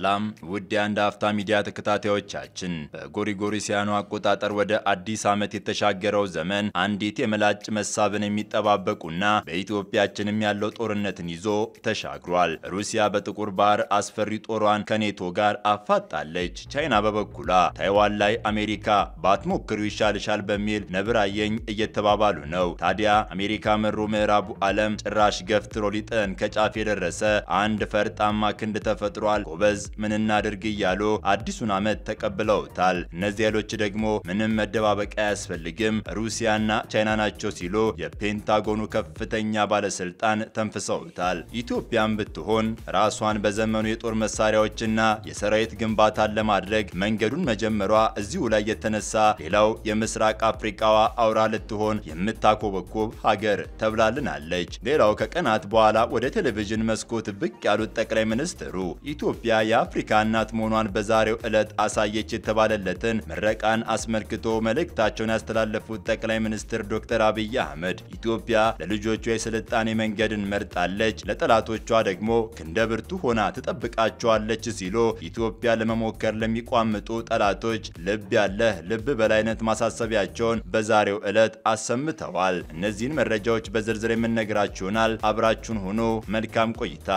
ሰላም ውድ የአንድ አፍታ ሚዲያ ተከታታዮቻችን፣ በጎሪጎሪሲያኑ አቆጣጠር ወደ አዲስ ዓመት የተሻገረው ዘመን አንዲት የመላጭ መሳብን የሚጠባበቁና በኢትዮጵያችንም ያለው ጦርነትን ይዞ ተሻግሯል። ሩሲያ በጥቁር ባህር አስፈሪ ጦሯን ከኔቶ ጋር አፋጣለች። ቻይና በበኩሏ ታይዋን ላይ አሜሪካ ባትሞክሩ ይሻልሻል በሚል ነብራየኝ እየተባባሉ ነው። ታዲያ አሜሪካ መሩ ምዕራቡ ዓለም ጭራሽ ገፍትሮ ሊጥለን ከጫፍ የደረሰ አንድ ፈርጣማ ክንድ ተፈጥሯል። ጎበዝ ምን እናድርግ እያሉ አዲሱን ዓመት ተቀብለውታል። እነዚህ ኃይሎች ደግሞ ምንም መደባበቂያ አያስፈልግም ሩሲያና ቻይና ናቸው ሲሉ የፔንታጎኑ ከፍተኛ ባለስልጣን ተንፍሰውታል። ኢትዮጵያም ብትሆን ራሷን በዘመኑ የጦር መሳሪያዎችና የሰራዊት ግንባታን ለማድረግ መንገዱን መጀመሯ እዚሁ ላይ የተነሳ ሌላው የምስራቅ አፍሪካዋ አውራ ልትሆን የምታኮበኮብ ሀገር ተብላልናለች። ሌላው ከቀናት በኋላ ወደ ቴሌቪዥን መስኮት ብቅ ያሉት ጠቅላይ ሚኒስትሩ ኢትዮጵያ የአፍሪካ እናት መሆኗን በዛሬው ዕለት አሳየች የተባለለትን ምረቃን አስመልክቶ መልእክታቸውን ያስተላለፉት ጠቅላይ ሚኒስትር ዶክተር አብይ አህመድ ኢትዮጵያ ለልጆቿ የስልጣኔ መንገድን መርጣለች፣ ለጠላቶቿ ደግሞ ክንደ ብርቱ ሆና ትጠብቃቸዋለች ሲሉ ኢትዮጵያ ለመሞከር ለሚቋምጡ ጠላቶች ልብ ያለህ ልብ በላይነት ማሳሰቢያቸውን በዛሬው ዕለት አሰምተዋል። እነዚህን መረጃዎች በዝርዝር የምንነግራችሁናል። አብራችሁን ሆኖ መልካም ቆይታ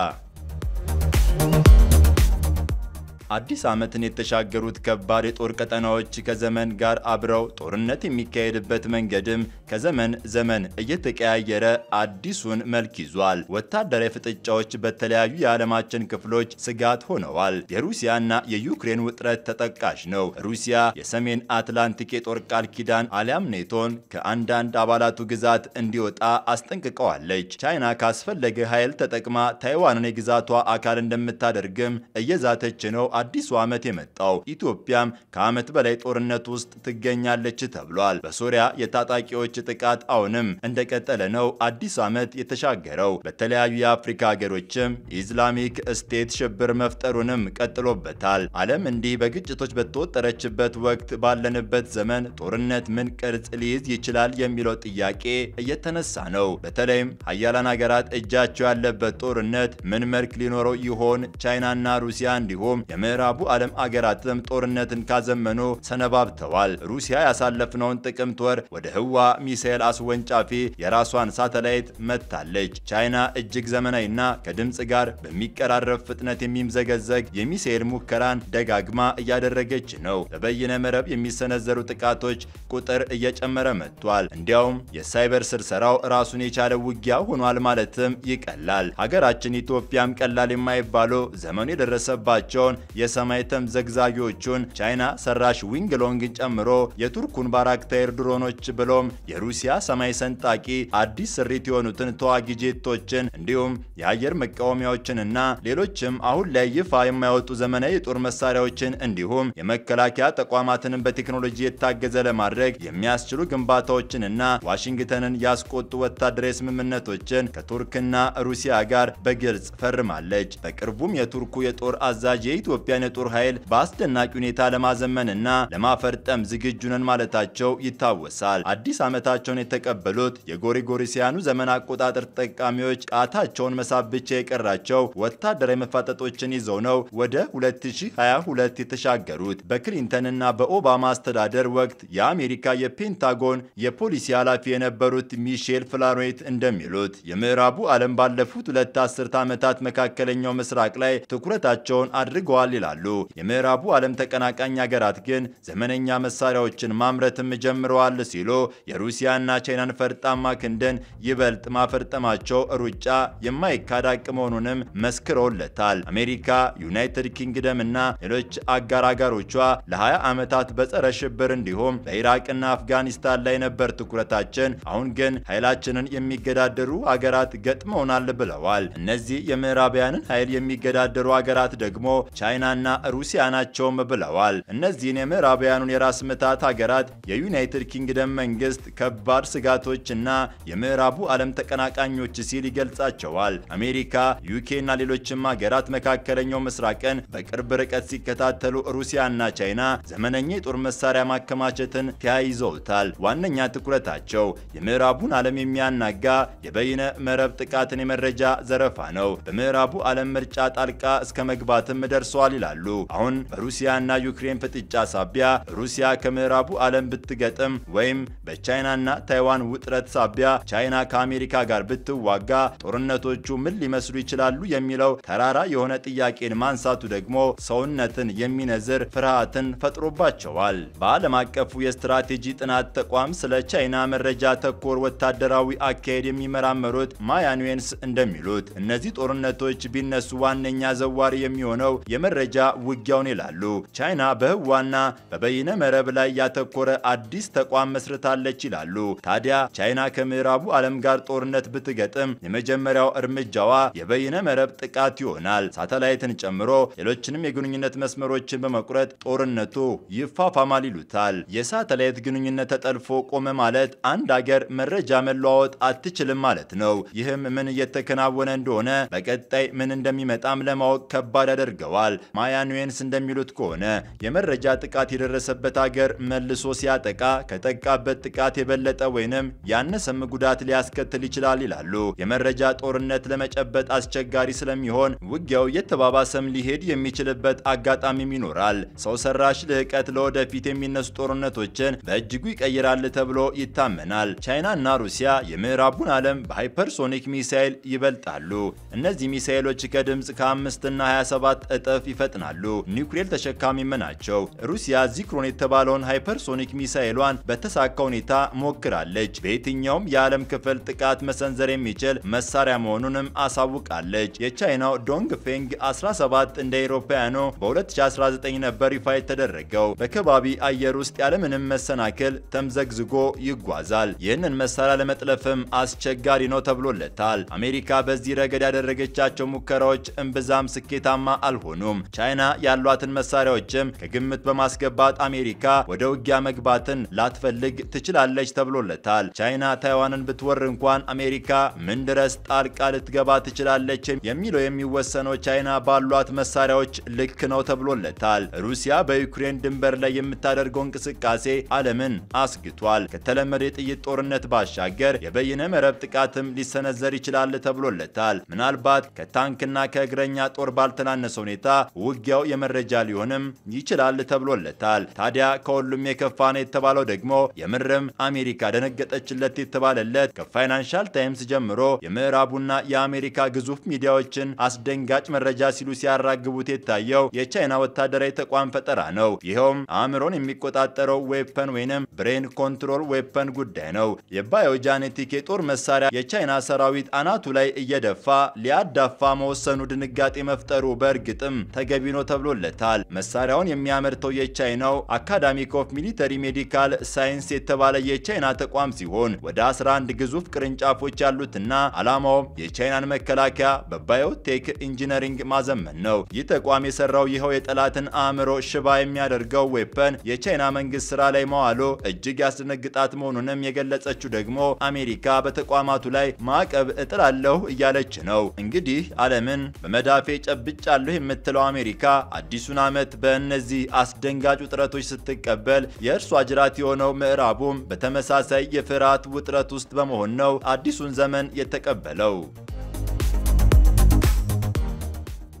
አዲስ ዓመትን የተሻገሩት ከባድ የጦር ቀጠናዎች ከዘመን ጋር አብረው ጦርነት የሚካሄድበት መንገድም ከዘመን ዘመን እየተቀያየረ አዲሱን መልክ ይዟል። ወታደራዊ ፍጥጫዎች በተለያዩ የዓለማችን ክፍሎች ስጋት ሆነዋል። የሩሲያና የዩክሬን ውጥረት ተጠቃሽ ነው። ሩሲያ የሰሜን አትላንቲክ የጦር ቃል ኪዳን አሊያም ኔቶን ከአንዳንድ አባላቱ ግዛት እንዲወጣ አስጠንቅቀዋለች። ቻይና ካስፈለገ ኃይል ተጠቅማ ታይዋንን የግዛቷ አካል እንደምታደርግም እየዛተች ነው አዲሱ ዓመት የመጣው። ኢትዮጵያም ከዓመት በላይ ጦርነት ውስጥ ትገኛለች ተብሏል። በሶሪያ የታጣቂዎች ጥቃት አሁንም እንደቀጠለ ነው። አዲስ ዓመት የተሻገረው በተለያዩ የአፍሪካ ሀገሮችም ኢስላሚክ ስቴት ሽብር መፍጠሩንም ቀጥሎበታል። ዓለም እንዲህ በግጭቶች በተወጠረችበት ወቅት ባለንበት ዘመን ጦርነት ምን ቅርጽ ሊይዝ ይችላል የሚለው ጥያቄ እየተነሳ ነው። በተለይም ሀያላን ሀገራት እጃቸው ያለበት ጦርነት ምን መልክ ሊኖረው ይሆን? ቻይናና ሩሲያ እንዲሁም ምዕራቡ ዓለም አገራትም ጦርነትን ካዘመኑ ሰነባብተዋል። ሩሲያ ያሳለፍነውን ጥቅምት ወር ወደ ህዋ ሚሳኤል አስወንጫፊ የራሷን ሳተላይት መታለች። ቻይና እጅግ ዘመናዊና ከድምፅ ጋር በሚቀራረብ ፍጥነት የሚምዘገዘግ የሚሳኤል ሙከራን ደጋግማ እያደረገች ነው። በበይነ መረብ የሚሰነዘሩ ጥቃቶች ቁጥር እየጨመረ መጥቷል። እንዲያውም የሳይበር ስርሰራው ራሱን የቻለ ውጊያ ሆኗል ማለትም ይቀላል። ሀገራችን ኢትዮጵያም ቀላል የማይባሉ ዘመኑ የደረሰባቸውን የሰማይ ተም ዘግዛጊዎቹን ቻይና ሰራሽ ዊንግ ሎንግን ጨምሮ የቱርኩን ባራክታይር ድሮኖች ብሎም የሩሲያ ሰማይ ሰንጣቂ አዲስ ስሪት የሆኑትን ተዋጊ ጄቶችን እንዲሁም የአየር መቃወሚያዎችንና ሌሎችም አሁን ላይ ይፋ የማይወጡ ዘመናዊ የጦር መሳሪያዎችን እንዲሁም የመከላከያ ተቋማትንም በቴክኖሎጂ የታገዘ ለማድረግ የሚያስችሉ ግንባታዎችንና ዋሽንግተንን ያስቆጡ ወታደራዊ ስምምነቶችን ከቱርክና ሩሲያ ጋር በግልጽ ፈርማለች። በቅርቡም የቱርኩ የጦር አዛዥ የኢትዮ የኢትዮጵያን የጦር ኃይል በአስደናቂ ሁኔታ ለማዘመንና ለማፈርጠም ዝግጁ ነን ማለታቸው ይታወሳል። አዲስ ዓመታቸውን የተቀበሉት የጎሪጎሪሲያኑ ዘመን አቆጣጠር ተጠቃሚዎች ቃታቸውን መሳብ ብቻ የቀራቸው ወታደራዊ መፋጠጦችን ይዘው ነው ወደ 2022 የተሻገሩት። በክሊንተንና በኦባማ አስተዳደር ወቅት የአሜሪካ የፔንታጎን የፖሊሲ ኃላፊ የነበሩት ሚሼል ፍላሮይት እንደሚሉት የምዕራቡ ዓለም ባለፉት ሁለት አስርት ዓመታት መካከለኛው ምስራቅ ላይ ትኩረታቸውን አድርገዋል ይላሉ። የምዕራቡ ዓለም ተቀናቃኝ ሀገራት ግን ዘመነኛ መሳሪያዎችን ማምረትም ጀምረዋል ሲሉ የሩሲያና ቻይናን ፈርጣማ ክንድን ይበልጥ ማፈርጠማቸው ሩጫ የማይካድ መሆኑንም መስክረውለታል። አሜሪካ፣ ዩናይትድ ኪንግደም እና ሌሎች አጋር አጋሮቿ ለ20 ዓመታት በጸረ ሽብር እንዲሁም በኢራቅና አፍጋኒስታን ላይ ነበር ትኩረታችን፣ አሁን ግን ኃይላችንን የሚገዳደሩ አገራት ገጥመውናል ብለዋል። እነዚህ የምዕራባውያንን ኃይል የሚገዳደሩ አገራት ደግሞ ቻይና ቻይናና ሩሲያ ናቸውም ብለዋል። እነዚህን የምዕራባውያኑን የራስ ምታት ሀገራት የዩናይትድ ኪንግደም መንግስት ከባድ ስጋቶችና የምዕራቡ ዓለም ተቀናቃኞች ሲል ይገልጻቸዋል። አሜሪካ፣ ዩኬና ሌሎችም ሀገራት መካከለኛው ምስራቅን በቅርብ ርቀት ሲከታተሉ ሩሲያና ቻይና ዘመነኛ የጦር መሳሪያ ማከማቸትን ተያይዘውታል። ዋነኛ ትኩረታቸው የምዕራቡን ዓለም የሚያናጋ የበይነ መረብ ጥቃትን የመረጃ ዘረፋ ነው። በምዕራቡ ዓለም ምርጫ ጣልቃ እስከ መግባትም ደርሰዋል ይላሉ። አሁን በሩሲያና ዩክሬን ፍጥጫ ሳቢያ ሩሲያ ከምዕራቡ ዓለም ብትገጥም ወይም በቻይናና ታይዋን ውጥረት ሳቢያ ቻይና ከአሜሪካ ጋር ብትዋጋ ጦርነቶቹ ምን ሊመስሉ ይችላሉ የሚለው ተራራ የሆነ ጥያቄን ማንሳቱ ደግሞ ሰውነትን የሚነዝር ፍርሃትን ፈጥሮባቸዋል። በዓለም አቀፉ የስትራቴጂ ጥናት ተቋም ስለ ቻይና መረጃ ተኮር ወታደራዊ አካሄድ የሚመራመሩት ማያንዌንስ እንደሚሉት እነዚህ ጦርነቶች ቢነሱ ዋነኛ ዘዋሪ የሚሆነው የመረ ደረጃ ውጊያውን ይላሉ። ቻይና በህዋና በበይነ መረብ ላይ ያተኮረ አዲስ ተቋም መስርታለች ይላሉ። ታዲያ ቻይና ከምዕራቡ ዓለም ጋር ጦርነት ብትገጥም የመጀመሪያው እርምጃዋ የበይነ መረብ ጥቃት ይሆናል። ሳተላይትን ጨምሮ ሌሎችንም የግንኙነት መስመሮችን በመቁረጥ ጦርነቱ ይፋፋማል ይሉታል። የሳተላይት ግንኙነት ተጠልፎ ቆመ ማለት አንድ አገር መረጃ መለዋወጥ አትችልም ማለት ነው። ይህም ምን እየተከናወነ እንደሆነ በቀጣይ ምን እንደሚመጣም ለማወቅ ከባድ ያደርገዋል። ማያ ኑዌንስ እንደሚሉት ከሆነ የመረጃ ጥቃት የደረሰበት አገር መልሶ ሲያጠቃ ከጠቃበት ጥቃት የበለጠ ወይንም ያነሰም ጉዳት ሊያስከትል ይችላል ይላሉ። የመረጃ ጦርነት ለመጨበጥ አስቸጋሪ ስለሚሆን ውጊያው የተባባሰም ሊሄድ የሚችልበት አጋጣሚም ይኖራል። ሰው ሰራሽ ልህቀት ለወደፊት የሚነሱ ጦርነቶችን በእጅጉ ይቀይራል ተብሎ ይታመናል። ቻይና ሩሲያ የምዕራቡን ዓለም በሃይፐርሶኒክ ሚሳይል ይበልጣሉ። እነዚህ ሚሳይሎች ከድምፅ ከአምስትና 27 እጥፍ ይፈጥናሉ። ኒውክሌር ተሸካሚም ናቸው። ሩሲያ ዚክሮን የተባለውን ሃይፐርሶኒክ ሚሳኤሏን በተሳካ ሁኔታ ሞክራለች። በየትኛውም የዓለም ክፍል ጥቃት መሰንዘር የሚችል መሳሪያ መሆኑንም አሳውቃለች። የቻይናው ዶንግ ፌንግ 17 እንደ አውሮፓውያኑ በ2019 ነበር ይፋ የተደረገው። በከባቢ አየር ውስጥ ያለምንም መሰናክል ተምዘግዝጎ ይጓዛል። ይህንን መሳሪያ ለመጥለፍም አስቸጋሪ ነው ተብሎለታል። አሜሪካ በዚህ ረገድ ያደረገቻቸው ሙከራዎች እምብዛም ስኬታማ አልሆኑም። ቻይና ያሏትን መሳሪያዎችም ከግምት በማስገባት አሜሪካ ወደ ውጊያ መግባትን ላትፈልግ ትችላለች ተብሎለታል። ቻይና ታይዋንን ብትወር እንኳን አሜሪካ ምን ድረስ ጣልቃ ልትገባ ትችላለች የሚለው የሚወሰነው ቻይና ባሏት መሳሪያዎች ልክ ነው ተብሎለታል። ሩሲያ በዩክሬን ድንበር ላይ የምታደርገው እንቅስቃሴ ዓለምን አስግቷል። ከተለመደ የጥይት ጦርነት ባሻገር የበይነ መረብ ጥቃትም ሊሰነዘር ይችላል ተብሎለታል። ምናልባት ከታንክና ከእግረኛ ጦር ባልተናነሰ ሁኔታ ውጊያው የመረጃ ሊሆንም ይችላል ተብሎለታል። ታዲያ ከሁሉም የከፋ ነው የተባለው ደግሞ የምርም አሜሪካ ደነገጠችለት የተባለለት ከፋይናንሻል ታይምስ ጀምሮ የምዕራቡና የአሜሪካ ግዙፍ ሚዲያዎችን አስደንጋጭ መረጃ ሲሉ ሲያራግቡት የታየው የቻይና ወታደራዊ ተቋም ፈጠራ ነው። ይኸውም አእምሮን የሚቆጣጠረው ዌፐን ወይንም ብሬን ኮንትሮል ዌፐን ጉዳይ ነው። የባዮጃኔቲክ የጦር መሳሪያ የቻይና ሰራዊት አናቱ ላይ እየደፋ ሊያዳፋ መወሰኑ ድንጋጤ መፍጠሩ በእርግጥም ተገቢ ነው ተብሎለታል። መሳሪያውን የሚያመርተው የቻይናው አካዳሚክ ኦፍ ሚሊተሪ ሜዲካል ሳይንስ የተባለ የቻይና ተቋም ሲሆን ወደ 11 ግዙፍ ቅርንጫፎች ያሉትና ዓላማውም የቻይናን መከላከያ በባዮቴክ ኢንጂነሪንግ ማዘመን ነው። ይህ ተቋም የሰራው ይኸው የጠላትን አእምሮ ሽባ የሚያደርገው ዌፐን የቻይና መንግስት ስራ ላይ መዋሉ እጅግ ያስደነግጣት መሆኑንም የገለጸችው ደግሞ አሜሪካ በተቋማቱ ላይ ማዕቀብ እጥላለሁ እያለች ነው። እንግዲህ ዓለምን በመዳፌ ጨብጫለሁ የምትለው አሜሪካ አዲሱን ዓመት በእነዚህ አስደንጋጭ ውጥረቶች ስትቀበል የእርሷ ጅራት የሆነው ምዕራቡም በተመሳሳይ የፍርሃት ውጥረት ውስጥ በመሆን ነው አዲሱን ዘመን የተቀበለው።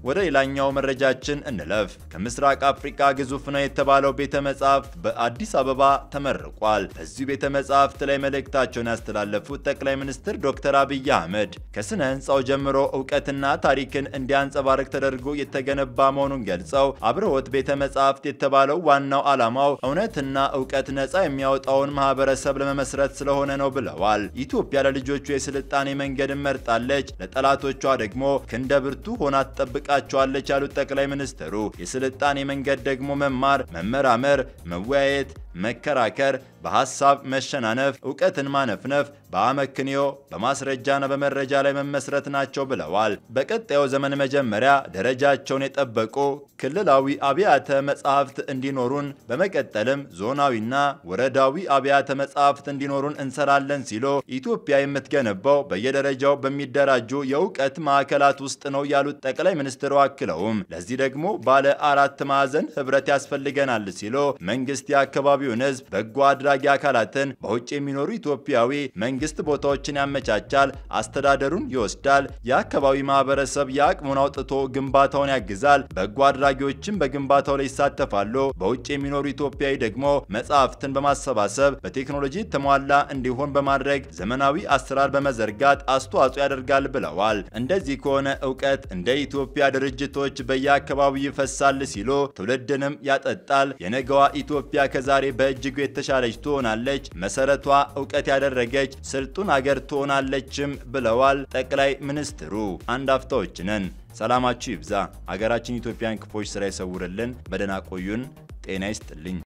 ወደ ሌላኛው መረጃችን እንለፍ። ከምስራቅ አፍሪካ ግዙፍ ነው የተባለው ቤተ መጻሕፍት በአዲስ አበባ ተመርቋል። በዚሁ ቤተ መጻሕፍት ላይ መልእክታቸውን ያስተላለፉት ጠቅላይ ሚኒስትር ዶክተር አብይ አህመድ ከስነ ህንፃው ጀምሮ እውቀትና ታሪክን እንዲያንጸባርቅ ተደርጎ የተገነባ መሆኑን ገልጸው አብርሆት ቤተ መጻሕፍት የተባለው ዋናው ዓላማው እውነትና እውቀት ነፃ የሚያወጣውን ማህበረሰብ ለመመስረት ስለሆነ ነው ብለዋል። ኢትዮጵያ ለልጆቹ የስልጣኔ መንገድ መርጣለች፣ ለጠላቶቿ ደግሞ ክንደ ብርቱ ሆና ትጠብቃል ታውቃቸዋለች ያሉት ጠቅላይ ሚኒስትሩ የስልጣኔ መንገድ ደግሞ መማር፣ መመራመር፣ መወያየት፣ መከራከር፣ በሐሳብ መሸናነፍ፣ እውቀትን ማነፍነፍ፣ በአመክንዮ በማስረጃና በመረጃ ላይ መመስረት ናቸው ብለዋል። በቀጣዩ ዘመን መጀመሪያ ደረጃቸውን የጠበቁ ክልላዊ አብያተ መጻሕፍት እንዲኖሩን፣ በመቀጠልም ዞናዊና ወረዳዊ አብያተ መጻሕፍት እንዲኖሩን እንሰራለን ሲሉ ኢትዮጵያ የምትገነባው በየደረጃው በሚደራጁ የእውቀት ማዕከላት ውስጥ ነው ያሉት ጠቅላይ ሚኒስትሩ አክለውም ለዚህ ደግሞ ባለ አራት ማዕዘን ህብረት ያስፈልገናል ሲሉ መንግስት የአካባቢ የአካባቢውን ህዝብ በጎ አድራጊ አካላትን በውጭ የሚኖሩ ኢትዮጵያዊ መንግስት ቦታዎችን ያመቻቻል፣ አስተዳደሩን ይወስዳል፣ የአካባቢ ማህበረሰብ የአቅሙን አውጥቶ ግንባታውን ያግዛል፣ በጎ አድራጊዎችን በግንባታው ላይ ይሳተፋሉ። በውጭ የሚኖሩ ኢትዮጵያዊ ደግሞ መጽሐፍትን በማሰባሰብ በቴክኖሎጂ የተሟላ እንዲሆን በማድረግ ዘመናዊ አሰራር በመዘርጋት አስተዋጽኦ ያደርጋል ብለዋል። እንደዚህ ከሆነ እውቀት እንደ ኢትዮጵያ ድርጅቶች በየአካባቢው ይፈሳል ሲሉ ትውልድንም ያጠጣል። የነገዋ ኢትዮጵያ ከዛሬ በእጅጉ የተሻለች ትሆናለች፣ መሰረቷ እውቀት ያደረገች ስልጡን አገር ትሆናለችም ብለዋል ጠቅላይ ሚኒስትሩ። አንድ አፍታዎች ነን። ሰላማችሁ ይብዛ። አገራችን ኢትዮጵያን ክፎች ስራ ይሰውርልን። በደህና ቆዩን። ጤና ይስጥልኝ።